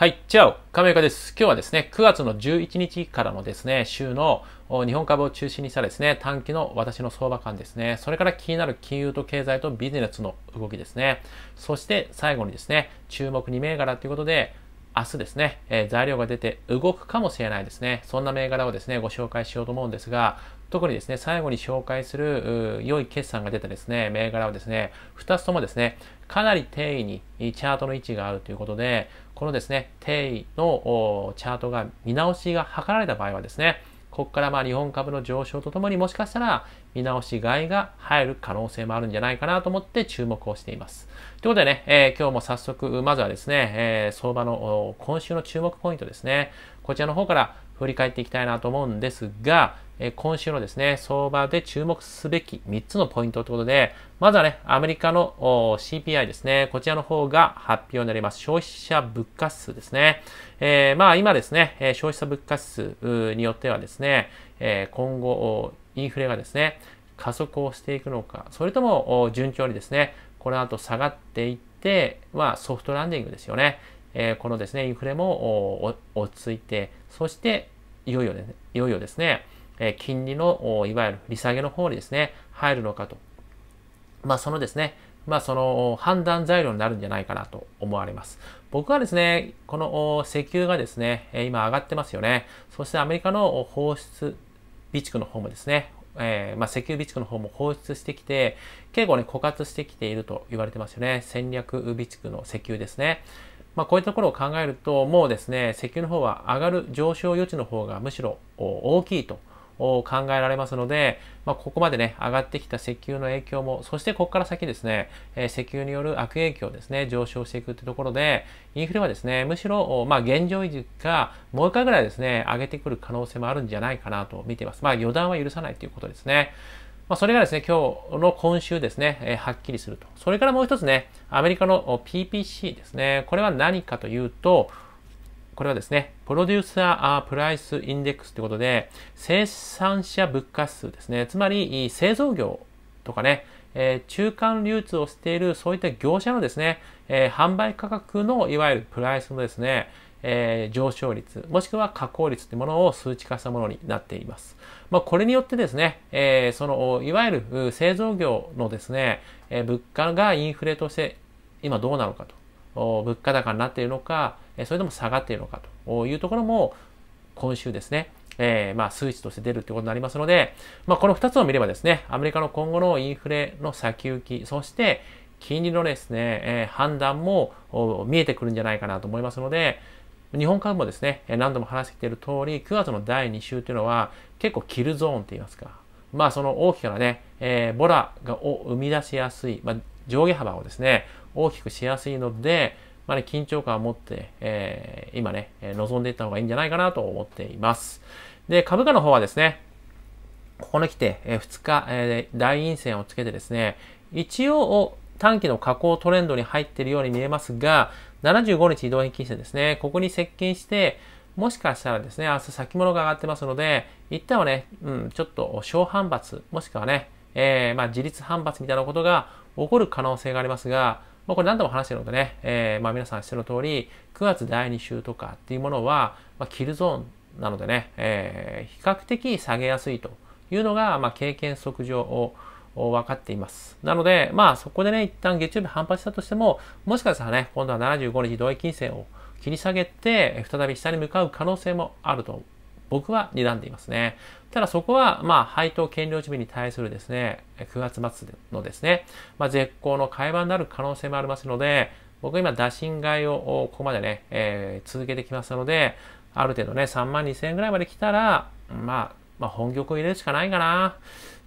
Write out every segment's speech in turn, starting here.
はい、チャオ、亀岡です。今日はですね、9月の11日からのですね、週の日本株を中心にしたですね、短期の私の相場感ですね、それから気になる金融と経済とビジネスの動きですね、そして最後にですね、注目2銘柄ということで、明日ですね、えー、材料が出て動くかもしれないですね、そんな銘柄をですね、ご紹介しようと思うんですが、特にですね、最後に紹介する良い決算が出たですね、銘柄はですね、2つともですね、かなり定位にチャートの位置があるということで、このですね、定位のチャートが見直しが図られた場合はですね、ここからまあ日本株の上昇とともにもしかしたら見直し買いが入る可能性もあるんじゃないかなと思って注目をしています。ということでね、えー、今日も早速、まずはですね、えー、相場の今週の注目ポイントですね、こちらの方から振り返っていきたいなと思うんですが、え今週のですね、相場で注目すべき3つのポイントということで、まずはね、アメリカの CPI ですね、こちらの方が発表になります。消費者物価指数ですね。えー、まあ今ですね、消費者物価指数によってはですね、え今後、インフレがですね、加速をしていくのか、それとも順調にですね、この後下がっていって、まあソフトランディングですよね。えー、このですね、インフレも落ち着いて、そしていよいよ、ね、いよいよですね、え金利の、いわゆる利下げの方にですね、入るのかと。まあ、そのですね、まあ、その判断材料になるんじゃないかなと思われます。僕はですね、この石油がですね、今上がってますよね。そしてアメリカの放出備蓄の方もですね、えー、まあ、石油備蓄の方も放出してきて、結構ね、枯渇してきていると言われてますよね。戦略備蓄の石油ですね。まあ、こういったところを考えると、もうですね、石油の方は上がる上昇余地の方がむしろ大きいと考えられますので、まあ、ここまでね、上がってきた石油の影響も、そしてここから先ですね、えー、石油による悪影響ですね、上昇していくってところで、インフレはですね、むしろ、まあ、現状維持か、もう一回ぐらいですね、上げてくる可能性もあるんじゃないかなと見ています。まあ、予断は許さないということですね。まあ、それがですね、今日の今週ですね、えー、はっきりすると。それからもう一つね、アメリカの PPC ですね、これは何かというと、これはですね、プロデューサープライスインデックスということで、生産者物価指数ですね、つまり製造業とかね、えー、中間流通をしているそういった業者のですね、えー、販売価格のいわゆるプライスのですね、えー、上昇率、もしくは加工率というものを数値化したものになっています。まあ、これによってですね、えその、いわゆる製造業のですね、え物価がインフレとして今どうなのかと、物価高になっているのか、それでも下がっているのかというところも、今週ですね、えー、まあ、数値として出るということになりますので、まあ、この2つを見ればですね、アメリカの今後のインフレの先行き、そして、金利のですね、えー、判断も見えてくるんじゃないかなと思いますので、日本株もですね、何度も話してきている通り、9月の第2週というのは結構キルゾーンと言いますか、まあその大きなね、えー、ボラを生み出しやすい、まあ、上下幅をですね、大きくしやすいので、まあね、緊張感を持って、えー、今ね、望んでいった方がいいんじゃないかなと思っています。で、株価の方はですね、ここに来て、えー、2日、えー、大陰線をつけてですね、一応短期の下降トレンドに入っているように見えますが、75日移動平均線ですね、ここに接近して、もしかしたらですね、明日先物が上がってますので、一旦はね、うん、ちょっと小反発、もしくはね、えー、まあ自立反発みたいなことが起こる可能性がありますが、まあ、これ何度も話してるのでね、えー、まあ皆さん知っての通り、9月第2週とかっていうものは、まあ、キルゾーンなのでね、えー、比較的下げやすいというのが、まあ、経験則上を分かっています。なので、まあそこでね、一旦月曜日反発したとしても、もしかしたらね、今度は75日同意金銭を切り下げて、再び下に向かう可能性もあると僕は睨んでいますね。ただそこは、まあ、配当権利地味に対するですね、9月末のですね、まあ、絶好の会話になる可能性もありますので、僕今、打診買いをここまでね、えー、続けてきましたので、ある程度ね、3万2000円ぐらいまで来たら、まあ、まあ、本局を入れるしかないかな。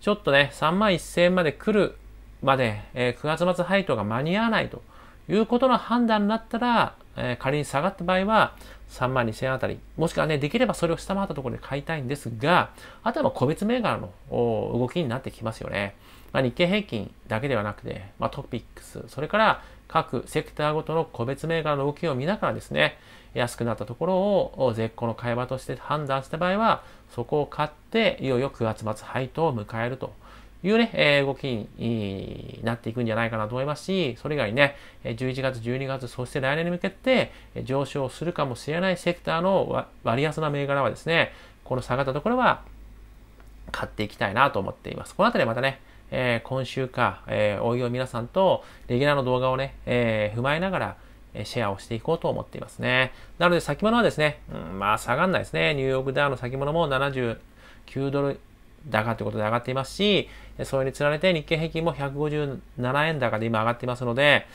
ちょっとね、3万1000円まで来るまで、えー、9月末配当が間に合わないということの判断になったら、えー、仮に下がった場合は、3万2000円あたり、もしくはね、できればそれを下回ったところで買いたいんですが、あとは個別銘柄の動きになってきますよね。まあ、日経平均だけではなくて、まあ、トピックス、それから各セクターごとの個別銘柄の動きを見ながらですね、安くなったところを絶好の買い場として判断した場合は、そこを買って、いよいよ9月末配当を迎えるというね、え動きになっていくんじゃないかなと思いますし、それ以外にね、11月、12月、そして来年に向けて上昇するかもしれないセクターの割安な銘柄はですね、この下がったところは買っていきたいなと思っています。このあたりまたね、えー、今週か、えー、おいおい皆さんとレギュラーの動画をね、えー、踏まえながら、シェアをしていこうと思っていますね。なので先物はですね、うん、まあ下がんないですね。ニューヨークダウの先物も79ドル高とってことで上がっていますし、それにつられて日経平均も157円高で今上がっていますので、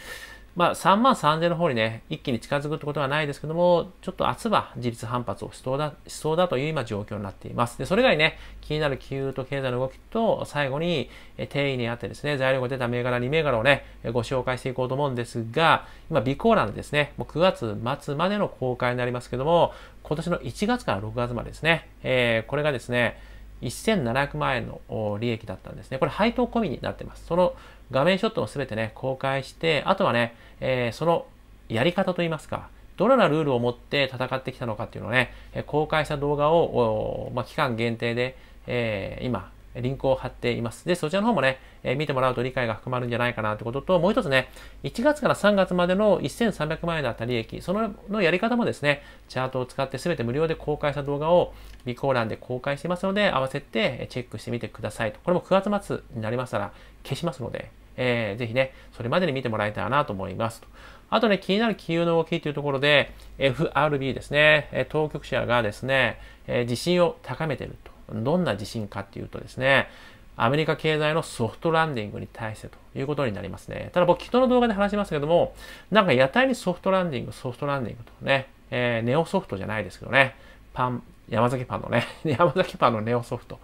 まあ、3万3000の方にね、一気に近づくってことはないですけども、ちょっと圧は自立反発をしそうだ、しそうだという今状況になっています。で、それ以外ね、気になる金融と経済の動きと、最後に、え定位にあってですね、材料が出た銘柄、2銘柄をね、ご紹介していこうと思うんですが、今、備考欄ですね、もう9月末までの公開になりますけども、今年の1月から6月までですね、えー、これがですね、1700万円の利益だったんですね。これ配当込みになってます。その画面ショットも全てね、公開して、あとはね、えー、そのやり方といいますか、どのようなルールを持って戦ってきたのかっていうのをね、公開した動画を、まあ、期間限定で、えー、今、リンクを貼っています。で、そちらの方もね、え見てもらうと理解が深まるんじゃないかなってことと、もう一つね、1月から3月までの1300万円だった利益、そののやり方もですね、チャートを使って全て無料で公開した動画を備考欄で公開してますので、合わせてチェックしてみてくださいと。これも9月末になりましたら消しますので、えー、ぜひね、それまでに見てもらえたらなと思いますあとね、気になる金融の動きというところで、FRB ですね、当局者がですね、自信を高めていると。どんな地震かっていうとですね、アメリカ経済のソフトランディングに対してということになりますね。ただ僕、昨日の動画で話しましたけども、なんか屋台にソフトランディング、ソフトランディングとね、えー、ネオソフトじゃないですけどね、パン、山崎パンのね、山崎パンのネオソフト。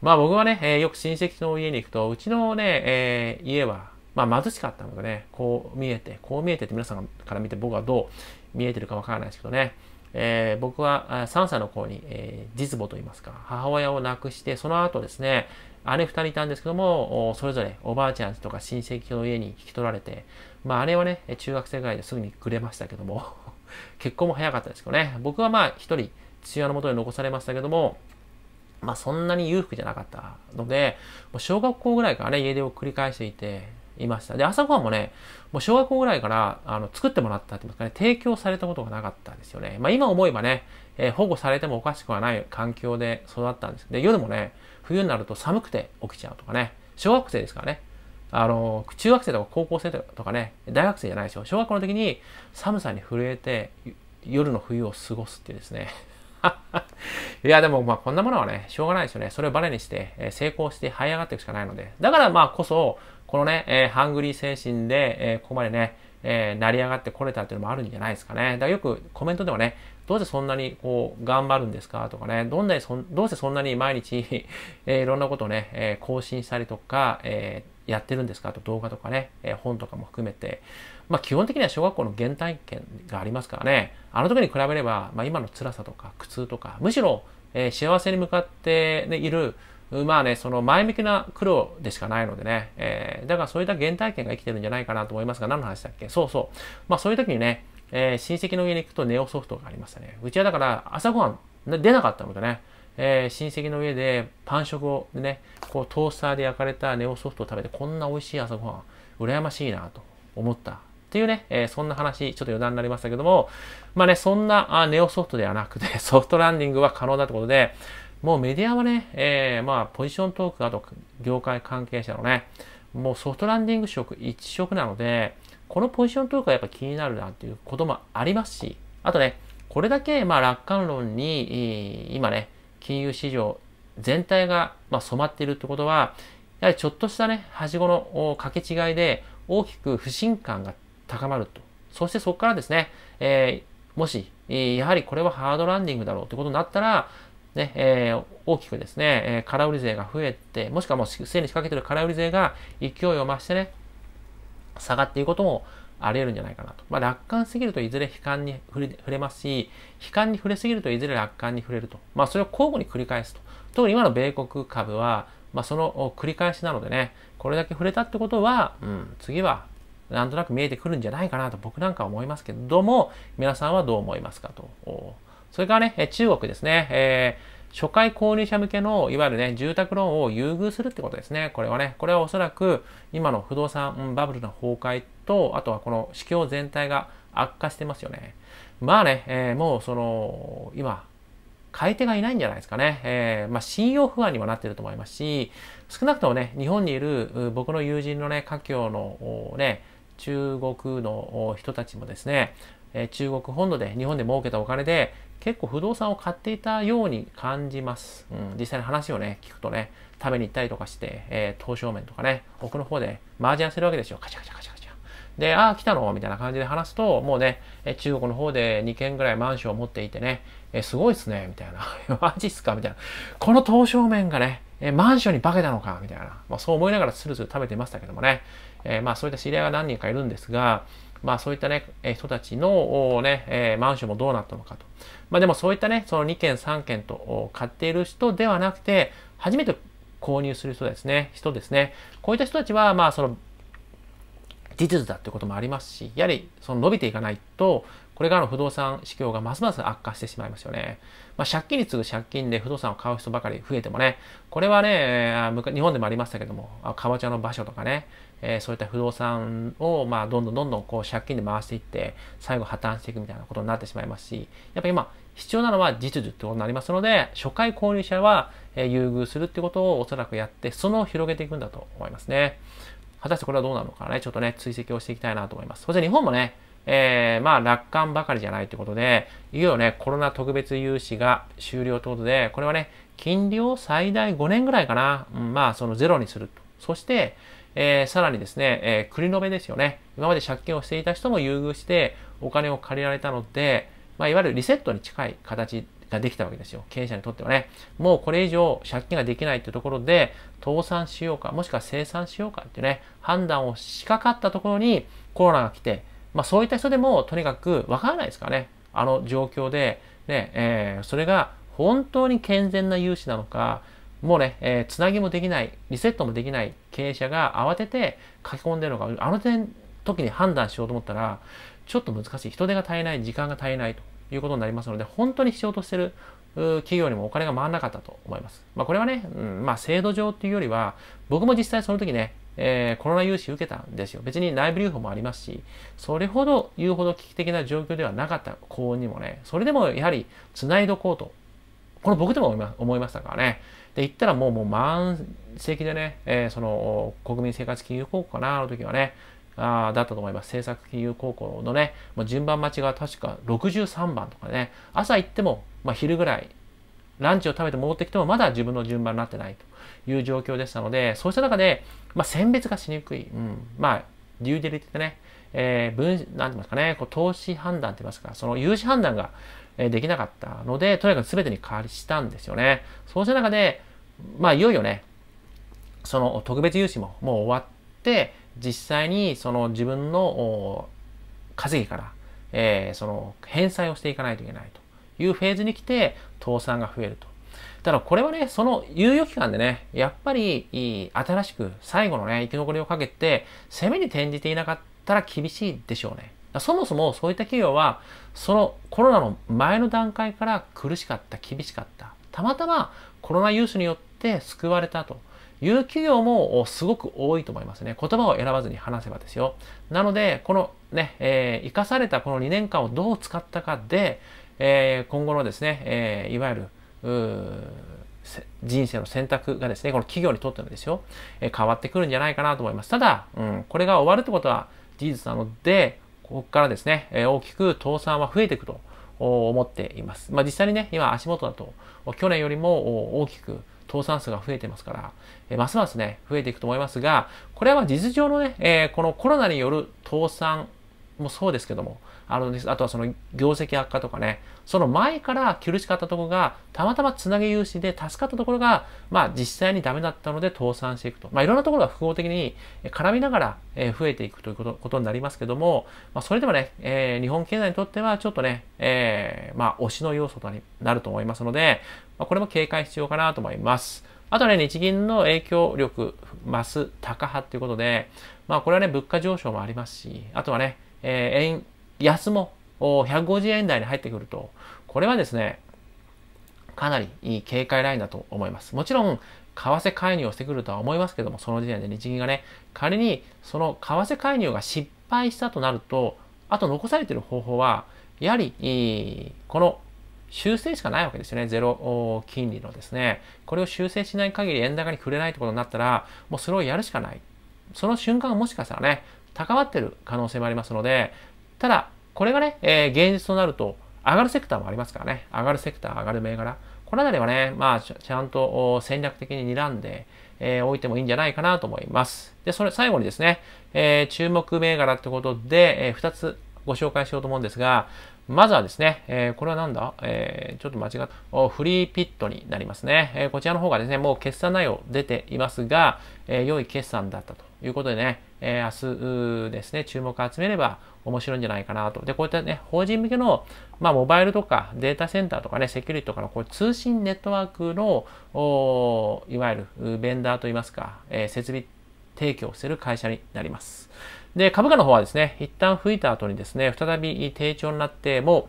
まあ僕はね、えー、よく親戚の家に行くと、うちのね、えー、家は、まあ貧しかったのでね、こう見えて、こう見えてって皆さんから見て僕はどう見えてるかわからないですけどね、えー、僕は3歳の頃に、えー、実母といいますか、母親を亡くして、その後ですね、姉2人いたんですけども、それぞれおばあちゃんとか親戚の家に引き取られて、まあ姉はね、中学生ぐらいですぐにくれましたけども、結婚も早かったですけどね、僕はまあ一人、父親のもとに残されましたけども、まあそんなに裕福じゃなかったので、もう小学校ぐらいからね、家出を繰り返していて、いました。で、朝ごはんもね、もう小学校ぐらいからあの作ってもらったって言いまかね、提供されたことがなかったんですよね。まあ今思えばね、えー、保護されてもおかしくはない環境で育ったんです。で、夜もね、冬になると寒くて起きちゃうとかね、小学生ですからね、あの、中学生とか高校生とかね、大学生じゃないですよ。小学校の時に寒さに震えて、夜の冬を過ごすってですね。いや、でも、まあ、こんなものはね、しょうがないですよね。それをバネにして、えー、成功して這い上がっていくしかないので。だから、まあ、こそ、このね、えー、ハングリー精神で、えー、ここまでね、えー、成り上がってこれたっていうのもあるんじゃないですかね。だからよくコメントではね、どうしてそんなにこう頑張るんですかとかね、どんなにそどうしてそんなに毎日、えー、いろんなことをね、えー、更新したりとか、えー、やってるんですかと動画とかね、えー、本とかも含めて、まあ基本的には小学校の原体験がありますからね、あの時に比べれば、まあ今の辛さとか苦痛とか、むしろ、えー、幸せに向かって、ね、いる、まあね、その前向きな苦労でしかないのでね、えー、だからそういった原体験が生きてるんじゃないかなと思いますが、何の話だっけそうそう。まあそういう時にね、えー、親戚の家に行くとネオソフトがありましたね。うちはだから朝ごはん出なかったのでね、えー、親戚の家でパン食をね、こうトースターで焼かれたネオソフトを食べてこんな美味しい朝ごはん、羨ましいなと思った。っていうね、えー、そんな話、ちょっと余談になりましたけども、まあね、そんなあネオソフトではなくて、ソフトランディングは可能だということで、もうメディアはね、えー、まあ、ポジショントーク、あと、業界関係者のね、もうソフトランディング職一色なので、このポジショントークはやっぱ気になるなっていうこともありますし、あとね、これだけ、まあ、楽観論に、今ね、金融市場全体が、ま染まっているってことは、やはりちょっとしたね、はしごの掛け違いで、大きく不信感が高まると。そしてそこからですね、えー、もし、やはりこれはハードランディングだろうってことになったら、ね、えー、大きくですね、えー、空売り勢が増えて、もしくはもうすでに仕掛けてる空売り勢が勢いを増してね、下がっていくこともあり得るんじゃないかなと。まあ、楽観すぎるといずれ悲観に触れ触れますし、悲観に触れすぎるといずれ楽観に触れると。まあ、それを交互に繰り返すと。特に今の米国株は、まあ、その繰り返しなのでね、これだけ触れたってことは、うん、次はなんとなく見えてくるんじゃないかなと僕なんか思いますけども、皆さんはどう思いますかとそれからね、中国ですね、えー、初回購入者向けの、いわゆるね、住宅ローンを優遇するってことですね。これはね、これはおそらく今の不動産バブルの崩壊と、あとはこの市況全体が悪化してますよね。まあね、えー、もうその、今、買い手がいないんじゃないですかね。えー、まあ、信用不安にもなってると思いますし、少なくともね、日本にいる僕の友人のね、家境のね、中国の人たちもですね、中国本土で日本で儲けたお金で結構不動産を買っていたように感じます。うん、実際に話をね、聞くとね、食べに行ったりとかして、えー、投資面とかね、奥の方でャンするわけですよ。カチャカチャカチャカチャ。で、ああ、来たのみたいな感じで話すと、もうね、中国の方で2軒ぐらいマンションを持っていてね、えー、すごいっすね、みたいな。マジっすかみたいな。この刀削面がね、えー、マンションに化けたのかみたいな。まあ、そう思いながらスルスル食べてましたけどもね。えー、まあそういった知り合いが何人かいるんですが、まあそういったね、人たちのね、えマンションもどうなったのかと。まあでもそういったね、その2件3件と買っている人ではなくて、初めて購入する人ですね、人ですね。こういった人たちは、まあその、事実だってこともありますし、やはりその伸びていかないと、これからの不動産市況がますます悪化してしまいますよね。まあ、借金に次ぐ借金で不動産を買う人ばかり増えてもね、これはね、日本でもありましたけども、かボちゃの場所とかね、えー、そういった不動産を、まあ、どんどんどんどんこう借金で回していって、最後破綻していくみたいなことになってしまいますし、やっぱ今、必要なのは実需ってことになりますので、初回購入者は、えー、優遇するってことをおそらくやって、その広げていくんだと思いますね。果たしてこれはどうなのかね、ちょっとね、追跡をしていきたいなと思います。そして日本もね、えー、まあ、楽観ばかりじゃないということで、いよいよね、コロナ特別融資が終了ということで、これはね、金利を最大5年ぐらいかな、うん、まあ、そのゼロにすると。そして、えー、さらにですね、えー、繰り延べですよね。今まで借金をしていた人も優遇してお金を借りられたので、まあ、いわゆるリセットに近い形ができたわけですよ。経営者にとってはね。もうこれ以上借金ができないってところで、倒産しようか、もしくは生産しようかっていうね、判断をしかかったところにコロナが来て、まあそういった人でもとにかくわからないですからね。あの状況で、ね、えー、それが本当に健全な融資なのか、もうね、えー、つなぎもできない、リセットもできない経営者が慌てて書き込んでるのか、あの点、時に判断しようと思ったら、ちょっと難しい。人手が足りない、時間が足りないということになりますので、本当に必要としてる企業にもお金が回らなかったと思います。まあ、これはね、うん、まあ、制度上っていうよりは、僕も実際その時ね、えー、コロナ融資受けたんですよ。別に内部留保もありますし、それほど言うほど危機的な状況ではなかった幸運にもね、それでもやはり繋いどこうと。これ僕でも思いましたからね。で、言ったらもうもう満席でね、えー、その国民生活金融公庫かな、あの時はね、あだったと思います。政策金融高校のね、もう順番待ちが確か63番とかね、朝行っても、まあ、昼ぐらい、ランチを食べて戻ってきてもまだ自分の順番になってないという状況でしたので、そうした中で、まあ、選別がしにくい。うん、まあ、デューデリってね、えー、分、なんて言いますかね、こう投資判断って言いますか、その融資判断がえできなかったので、とにかく全てに代わりしたんですよね。そうした中で、まあ、いよいよね、その特別融資ももう終わって、実際にその自分の稼ぎから、えー、その返済をしていかないといけないというフェーズに来て、倒産が増えると。ただこれはね、その猶予期間でね、やっぱり新しく最後のね、生き残りをかけて、攻めに転じていなかったら厳しいでしょうね。そもそもそういった企業は、そのコロナの前の段階から苦しかった、厳しかった。たまたまコロナ融資によって救われたという企業もすごく多いと思いますね。言葉を選ばずに話せばですよ。なので、このね、えー、生かされたこの2年間をどう使ったかで、えー、今後のですね、えー、いわゆる、人生の選択がですね、この企業にとってのですよ、え変わってくるんじゃないかなと思います。ただ、うん、これが終わるってことは事実なので、ここからですね、え大きく倒産は増えていくと思っています。まあ、実際にね、今足元だと、去年よりも大きく倒産数が増えてますから、えますますね、増えていくと思いますが、これは事実上のね、えこのコロナによる倒産もそうですけども、あのあとはその業績悪化とかね、その前から苦しかったところが、たまたまつなげ融資で助かったところが、まあ実際にダメだったので倒産していくと。まあいろんなところが複合的に絡みながら増えていくということことになりますけども、まあそれでもね、えー、日本経済にとってはちょっとね、えー、まあ推しの要素となると思いますので、まあ、これも警戒必要かなと思います。あとね、日銀の影響力増す高派ということで、まあこれはね、物価上昇もありますし、あとはね、えー、円安も150円台に入ってくると、これはですね、かなり警戒ラインだと思います。もちろん、為替介入をしてくるとは思いますけども、その時点で日銀がね、仮にその為替介入が失敗したとなると、あと残されている方法は、やはり、この修正しかないわけですよね。ゼロ金利のですね。これを修正しない限り円高に触れないということになったら、もうそれをやるしかない。その瞬間もしかしたらね、高まってる可能性もありますので、ただ、これがね、えー、現実となると、上がるセクターもありますからね。上がるセクター、上がる銘柄。この辺りはね、まあ、ちゃんと戦略的に睨んで、えー、おいてもいいんじゃないかなと思います。で、それ、最後にですね、えー、注目銘柄ってことで、えー、2つご紹介しようと思うんですが、まずはですね、えー、これはなんだえー、ちょっと間違った。フリーピットになりますね。えー、こちらの方がですね、もう決算内容出ていますが、えー、良い決算だったということでね、えー、明日ですね、注目を集めれば面白いんじゃないかなと。で、こういったね、法人向けの、まあ、モバイルとかデータセンターとかね、セキュリティとかのこう通信ネットワークの、おいわゆるベンダーといいますか、えー、設備提供している会社になります。で、株価の方はですね、一旦吹いた後にですね、再び低調になって、もう、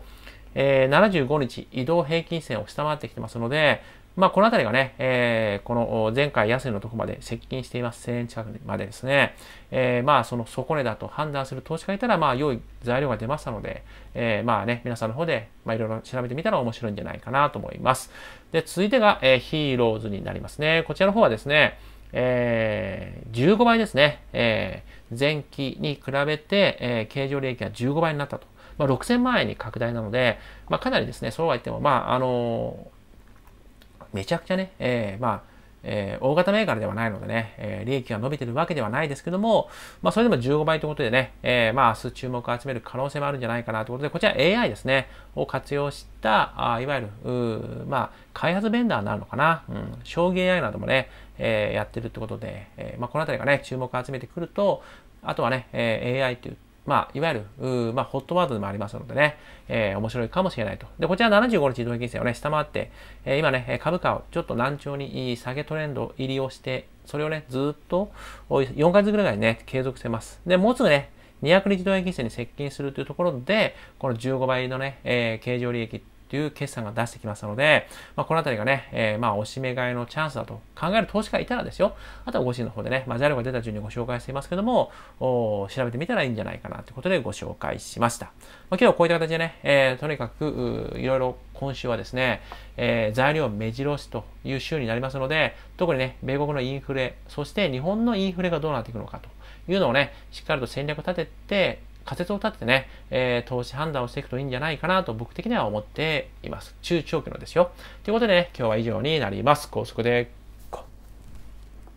えー、75日移動平均線を下回ってきてますので、まあ、このあたりがね、えー、この前回安値のとこまで接近しています。1000円近くまでですね、えー、まあ、その底値だと判断する投資家いたら、まあ、良い材料が出ましたので、えー、まあね、皆さんの方で、まあ、いろいろ調べてみたら面白いんじゃないかなと思います。で、続いてが、えー、ヒーローズになりますね。こちらの方はですね、えー、15倍ですね。えー前期に比べて、えー、経常利益が15倍になったと。まあ、6000万円に拡大なので、まあ、かなりですね、そうは言っても、まあ、あのー、めちゃくちゃね、えー、まあ、えー、大型銘柄ではないのでね、えー、利益が伸びてるわけではないですけども、まあ、それでも15倍ということでね、えー、まあ、明日注目を集める可能性もあるんじゃないかなということで、こちら AI ですね、を活用した、あいわゆる、まあ、開発ベンダーになるのかな、うん、将棋 AI などもね、えー、やってるってことで、えー、まあ、このあたりがね、注目を集めてくると、あとはね、えー、AI 言って、まあ、いわゆる、まあ、ホットワードでもありますのでね、えー、面白いかもしれないと。で、こちら75日移動平均線をね、下回って、えー、今ね、株価をちょっと難聴に下げトレンド入りをして、それをね、ずっと4ヶ月ぐらいね、継続してます。で、もうすぐね、200日動平均線に接近するというところで、この15倍のね、えー、経常利益ってという決算が出してきますので、まあ、このあたりがね、えー、まあ、おしめ買いのチャンスだと考える投資家がいたらですよ。あとはご自身の方でね、まあ、JAL が出た順にご紹介していますけども、調べてみたらいいんじゃないかなということでご紹介しました。まあ、今日こういった形でね、えー、とにかく、いろいろ今週はですね、えー、材料目白しという週になりますので、特にね、米国のインフレ、そして日本のインフレがどうなっていくのかというのをね、しっかりと戦略立てて、仮説を立ててね、えー、投資判断をしていくといいんじゃないかなと僕的には思っています。中長期のですよ。ということでね、今日は以上になります。高速で